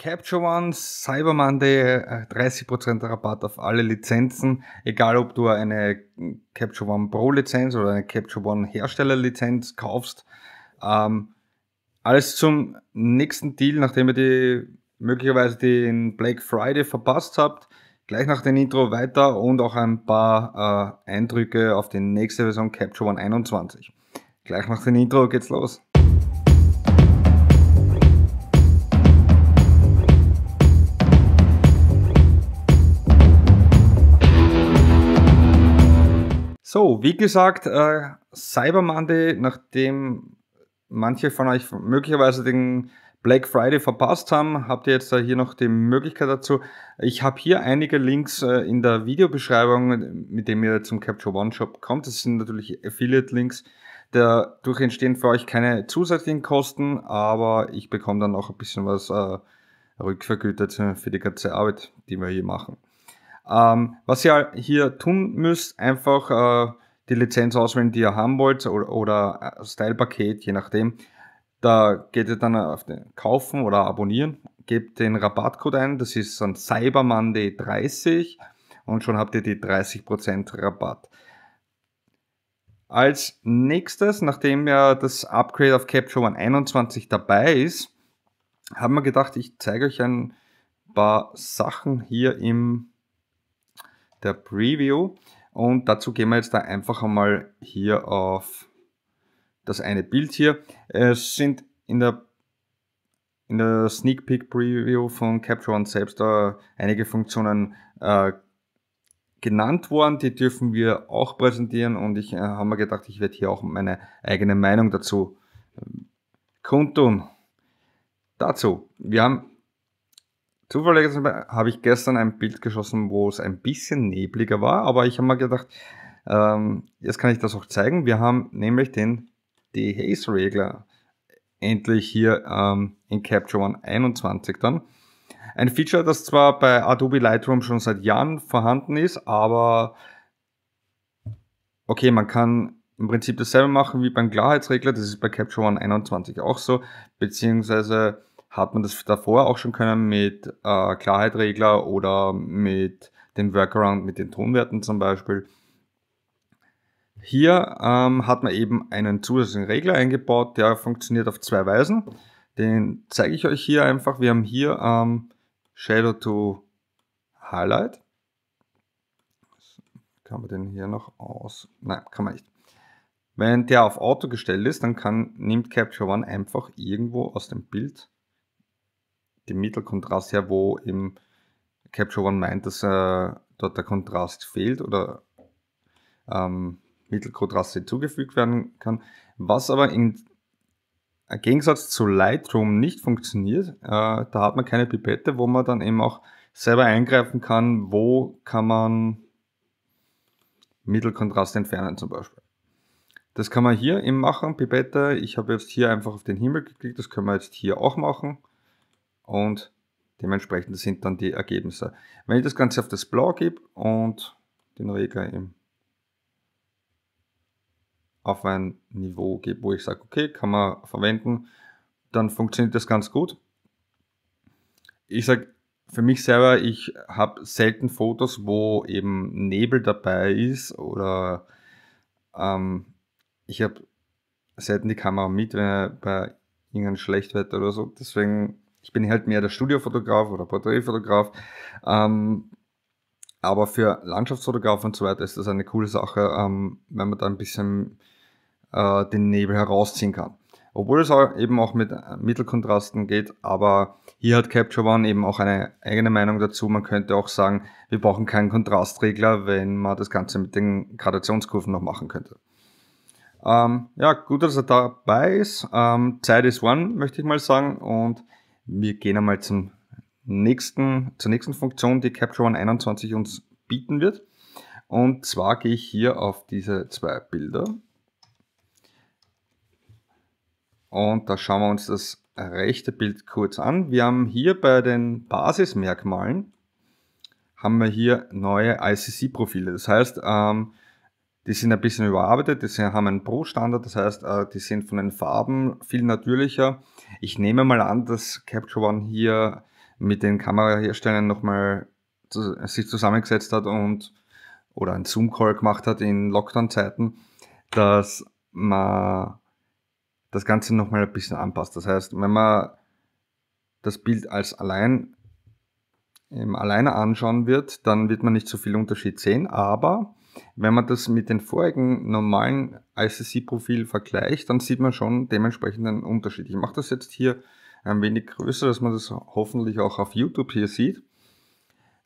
Capture One, Cyber Monday, 30% äh, Rabatt auf alle Lizenzen, egal ob du eine Capture One Pro Lizenz oder eine Capture One Hersteller Lizenz kaufst. Ähm, alles zum nächsten Deal, nachdem ihr die, möglicherweise den Black Friday verpasst habt. Gleich nach dem Intro weiter und auch ein paar äh, Eindrücke auf die nächste Version Capture One 21. Gleich nach dem Intro geht's los. So, wie gesagt, äh, Cyber Monday, nachdem manche von euch möglicherweise den Black Friday verpasst haben, habt ihr jetzt hier noch die Möglichkeit dazu. Ich habe hier einige Links äh, in der Videobeschreibung, mit dem ihr zum Capture One Shop kommt. Das sind natürlich Affiliate-Links. Dadurch entstehen für euch keine zusätzlichen Kosten, aber ich bekomme dann auch ein bisschen was äh, rückvergütet für die ganze Arbeit, die wir hier machen. Ähm, was ihr hier tun müsst, einfach äh, die Lizenz auswählen, die ihr haben wollt oder, oder äh, Style-Paket, je nachdem. Da geht ihr dann auf den Kaufen oder Abonnieren, gebt den Rabattcode ein, das ist dann Cyber 30 und schon habt ihr die 30% Rabatt. Als nächstes, nachdem ja das Upgrade auf Capture One 21 dabei ist, haben wir gedacht, ich zeige euch ein paar Sachen hier im der Preview. Und dazu gehen wir jetzt da einfach einmal hier auf das eine Bild hier. Es sind in der, in der Sneak Peek Preview von Capture One selbst äh, einige Funktionen äh, genannt worden. Die dürfen wir auch präsentieren und ich äh, habe mir gedacht, ich werde hier auch meine eigene Meinung dazu ähm, kundtun. Dazu, wir haben zufälligerweise habe ich gestern ein Bild geschossen, wo es ein bisschen nebliger war, aber ich habe mal gedacht, ähm, jetzt kann ich das auch zeigen. Wir haben nämlich den Dehaze-Regler endlich hier ähm, in Capture One 21 dann. Ein Feature, das zwar bei Adobe Lightroom schon seit Jahren vorhanden ist, aber okay, man kann im Prinzip dasselbe machen wie beim Klarheitsregler, das ist bei Capture One 21 auch so, beziehungsweise hat man das davor auch schon können mit äh, Klarheitregler oder mit dem Workaround mit den Tonwerten zum Beispiel? Hier ähm, hat man eben einen zusätzlichen Regler eingebaut, der funktioniert auf zwei Weisen. Den zeige ich euch hier einfach. Wir haben hier ähm, Shadow to Highlight. Kann man den hier noch aus? Nein, kann man nicht. Wenn der auf Auto gestellt ist, dann kann, nimmt Capture One einfach irgendwo aus dem Bild dem Mittelkontrast her, wo im Capture One meint, dass äh, dort der Kontrast fehlt oder ähm, Mittelkontrast hinzugefügt werden kann. Was aber im äh, Gegensatz zu Lightroom nicht funktioniert, äh, da hat man keine Pipette, wo man dann eben auch selber eingreifen kann, wo kann man Mittelkontrast entfernen zum Beispiel. Das kann man hier eben machen, Pipette. Ich habe jetzt hier einfach auf den Himmel geklickt, das können wir jetzt hier auch machen und dementsprechend sind dann die Ergebnisse. Wenn ich das Ganze auf das Blau gebe und den Reger im, auf ein Niveau gebe, wo ich sage, okay, kann man verwenden, dann funktioniert das ganz gut. Ich sage, für mich selber, ich habe selten Fotos, wo eben Nebel dabei ist oder ähm, ich habe selten die Kamera mit, wenn bei irgendein Schlechtwetter oder so. Deswegen ich bin halt mehr der Studiofotograf oder Porträtfotograf. Ähm, aber für Landschaftsfotografen und so weiter ist das eine coole Sache, ähm, wenn man da ein bisschen äh, den Nebel herausziehen kann. Obwohl es auch eben auch mit äh, Mittelkontrasten geht, aber hier hat Capture One eben auch eine eigene Meinung dazu. Man könnte auch sagen, wir brauchen keinen Kontrastregler, wenn man das Ganze mit den Gradationskurven noch machen könnte. Ähm, ja, gut, dass er dabei ist. Ähm, Zeit ist one, möchte ich mal sagen. Und wir gehen einmal zum nächsten, zur nächsten Funktion, die Capture One 21 uns bieten wird. Und zwar gehe ich hier auf diese zwei Bilder. Und da schauen wir uns das rechte Bild kurz an. Wir haben hier bei den Basismerkmalen haben wir hier neue ICC-Profile. Das heißt, ähm, die sind ein bisschen überarbeitet, die haben einen Pro-Standard, das heißt, äh, die sind von den Farben viel natürlicher. Ich nehme mal an, dass Capture One hier mit den Kameraherstellern nochmal sich zusammengesetzt hat und oder einen Zoom-Call gemacht hat in Lockdown-Zeiten, dass man das Ganze nochmal ein bisschen anpasst. Das heißt, wenn man das Bild als allein im Alleine anschauen wird, dann wird man nicht so viel Unterschied sehen, aber wenn man das mit den vorigen normalen ICC-Profil vergleicht, dann sieht man schon dementsprechend einen Unterschied. Ich mache das jetzt hier ein wenig größer, dass man das hoffentlich auch auf YouTube hier sieht.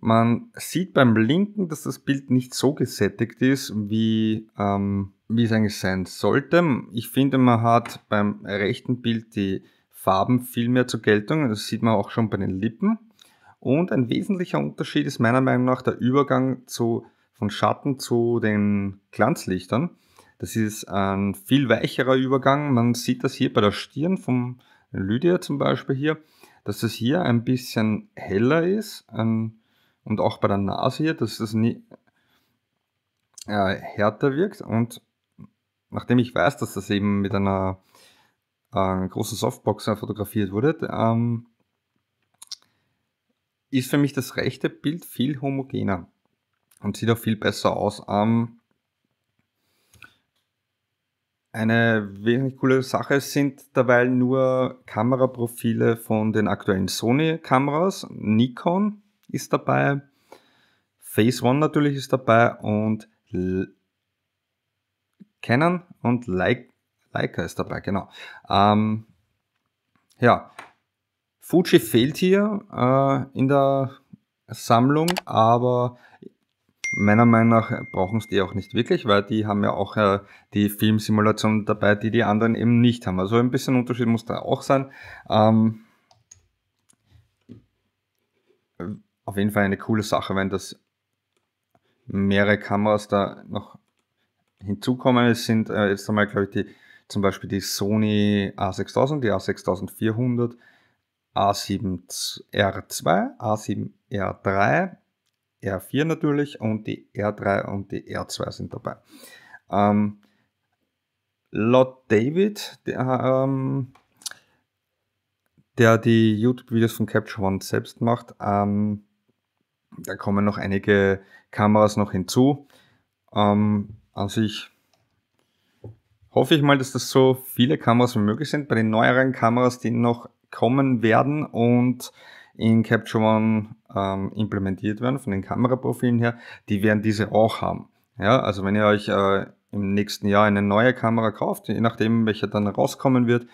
Man sieht beim Linken, dass das Bild nicht so gesättigt ist, wie, ähm, wie es eigentlich sein sollte. Ich finde, man hat beim rechten Bild die Farben viel mehr zur Geltung. Das sieht man auch schon bei den Lippen. Und ein wesentlicher Unterschied ist meiner Meinung nach der Übergang zu von Schatten zu den Glanzlichtern. Das ist ein viel weicherer Übergang. Man sieht das hier bei der Stirn von Lydia zum Beispiel hier, dass es hier ein bisschen heller ist ähm, und auch bei der Nase hier, dass es nie, äh, härter wirkt. Und nachdem ich weiß, dass das eben mit einer äh, großen Softbox fotografiert wurde, ähm, ist für mich das rechte Bild viel homogener und sieht auch viel besser aus. Ähm, eine wesentlich coole Sache sind dabei nur Kameraprofile von den aktuellen Sony-Kameras. Nikon ist dabei, Phase One natürlich ist dabei und L Canon und Leik Leica ist dabei, genau. Ähm, ja, Fuji fehlt hier äh, in der Sammlung, aber Meiner Meinung nach brauchen es die auch nicht wirklich, weil die haben ja auch äh, die Filmsimulation dabei, die die anderen eben nicht haben. Also ein bisschen Unterschied muss da auch sein. Ähm, auf jeden Fall eine coole Sache, wenn das mehrere Kameras da noch hinzukommen. Es sind äh, jetzt einmal, glaube ich, die, zum Beispiel die Sony A6000, die A6400, A7R2, A7R3, R4 natürlich und die R3 und die R2 sind dabei. Ähm, laut David, der, ähm, der die YouTube-Videos von Capture One selbst macht, ähm, da kommen noch einige Kameras noch hinzu. Ähm, an also sich hoffe ich mal, dass das so viele Kameras wie möglich sind. Bei den neueren Kameras, die noch kommen werden und in Capture One ähm, implementiert werden, von den Kameraprofilen her, die werden diese auch haben. Ja, also wenn ihr euch äh, im nächsten Jahr eine neue Kamera kauft, je nachdem, welche dann rauskommen wird,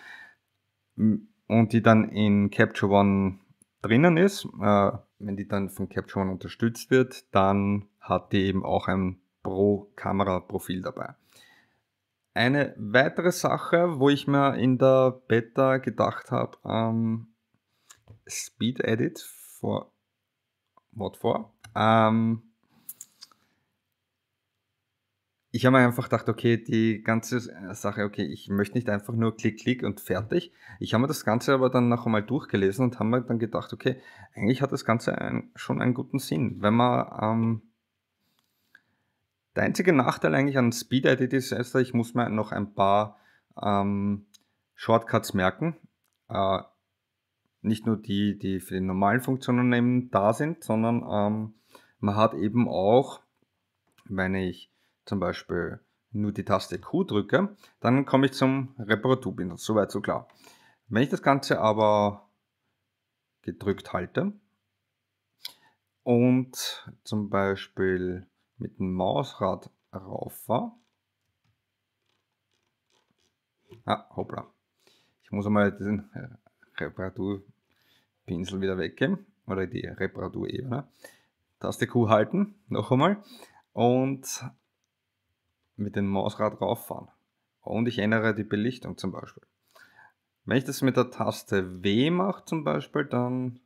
und die dann in Capture One drinnen ist, äh, wenn die dann von Capture One unterstützt wird, dann hat die eben auch ein Pro-Kamera-Profil dabei. Eine weitere Sache, wo ich mir in der Beta gedacht habe, ähm, Speed Edit for what for? Ähm, ich habe mir einfach gedacht, okay, die ganze Sache, okay, ich möchte nicht einfach nur klick, klick und fertig. Ich habe mir das Ganze aber dann noch einmal durchgelesen und habe mir dann gedacht, okay, eigentlich hat das Ganze ein, schon einen guten Sinn. Wenn man, ähm, der einzige Nachteil eigentlich an Speed Edit ist, ist, ich muss mir noch ein paar ähm, Shortcuts merken. Äh, nicht nur die, die für die normalen Funktionen eben da sind, sondern ähm, man hat eben auch, wenn ich zum Beispiel nur die Taste Q drücke, dann komme ich zum Reparaturbinder, soweit so klar. Wenn ich das Ganze aber gedrückt halte und zum Beispiel mit dem Mausrad rauf war, ah, hoppla, ich muss einmal den äh, Reparatur Pinsel wieder weggeben oder die Reparaturebene. Eh, Taste Q halten, noch einmal und mit dem Mausrad rauffahren. Und ich ändere die Belichtung zum Beispiel. Wenn ich das mit der Taste W mache zum Beispiel, dann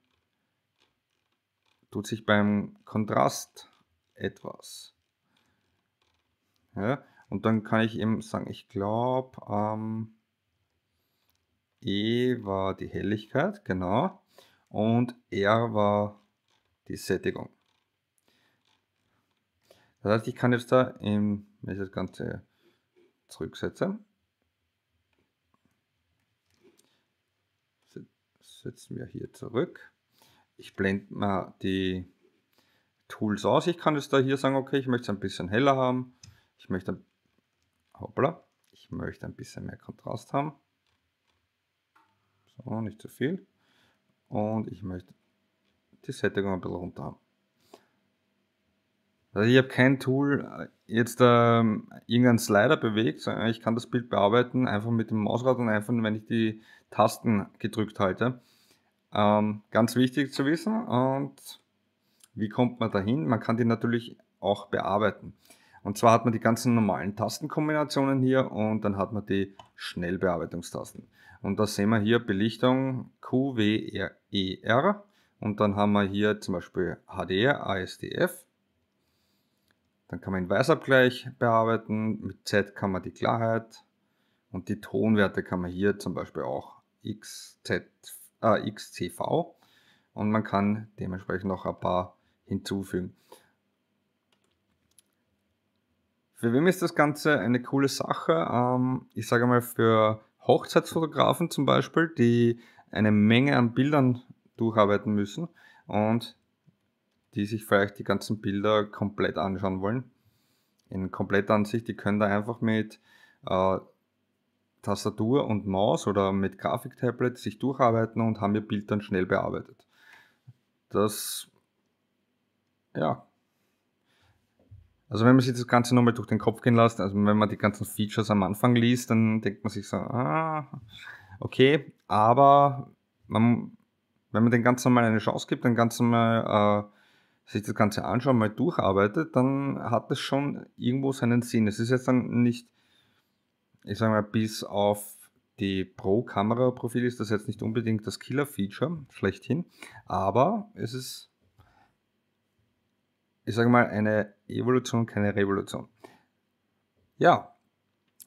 tut sich beim Kontrast etwas. Ja, und dann kann ich eben sagen, ich glaube, ähm, E war die Helligkeit, genau und R war die Sättigung. Das heißt, ich kann jetzt da, im, wenn ich das Ganze zurücksetze, setzen wir hier zurück. Ich blende mal die Tools aus. Ich kann jetzt da hier sagen, okay, ich möchte es ein bisschen heller haben. Ich möchte, hoppla, ich möchte ein bisschen mehr Kontrast haben. So, nicht zu viel. Und ich möchte die Sättigung ein bisschen runter haben. Also ich habe kein Tool äh, jetzt ähm, irgendeinen Slider bewegt, sondern ich kann das Bild bearbeiten, einfach mit dem Mausrad und einfach, wenn ich die Tasten gedrückt halte. Ähm, ganz wichtig zu wissen und wie kommt man dahin? Man kann die natürlich auch bearbeiten. Und zwar hat man die ganzen normalen Tastenkombinationen hier und dann hat man die Schnellbearbeitungstasten. Und da sehen wir hier Belichtung Q, W, R, E, R. Und dann haben wir hier zum Beispiel HDR, ASDF. Dann kann man den Weißabgleich bearbeiten. Mit Z kann man die Klarheit. Und die Tonwerte kann man hier zum Beispiel auch XZ, äh, XCV. Und man kann dementsprechend noch ein paar hinzufügen. Für wem ist das Ganze eine coole Sache? Ähm, ich sage mal für Hochzeitsfotografen zum Beispiel, die eine Menge an Bildern durcharbeiten müssen und die sich vielleicht die ganzen Bilder komplett anschauen wollen. In kompletter Ansicht, die können da einfach mit äh, Tastatur und Maus oder mit Grafiktablet sich durcharbeiten und haben ihr Bild dann schnell bearbeitet. Das ja, also wenn man sich das Ganze nochmal durch den Kopf gehen lässt, also wenn man die ganzen Features am Anfang liest, dann denkt man sich so, ah, okay, aber man, wenn man den Ganzen mal eine Chance gibt, den Ganzen mal äh, sich das Ganze anschaut, mal durcharbeitet, dann hat das schon irgendwo seinen Sinn. Es ist jetzt dann nicht, ich sage mal, bis auf die Pro-Kamera-Profil ist das jetzt nicht unbedingt das Killer-Feature schlechthin, aber es ist ich sage mal, eine Evolution, keine Revolution. Ja,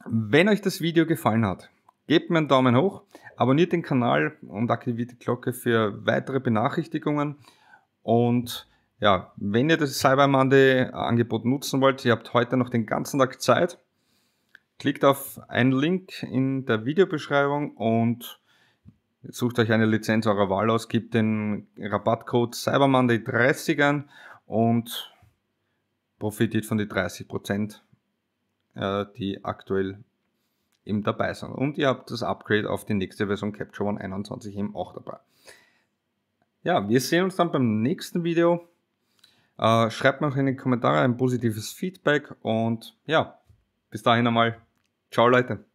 wenn euch das Video gefallen hat, gebt mir einen Daumen hoch, abonniert den Kanal und aktiviert die Glocke für weitere Benachrichtigungen. Und ja, wenn ihr das Cyber Monday Angebot nutzen wollt, ihr habt heute noch den ganzen Tag Zeit. Klickt auf einen Link in der Videobeschreibung und sucht euch eine Lizenz eurer Wahl aus, gebt den Rabattcode Cyber Monday 30 an und profitiert von den 30 Prozent, äh, die aktuell eben dabei sind. Und ihr habt das Upgrade auf die nächste Version Capture One 21 eben auch dabei. Ja, wir sehen uns dann beim nächsten Video. Äh, schreibt mir in die Kommentare ein positives Feedback und ja, bis dahin einmal. Ciao Leute.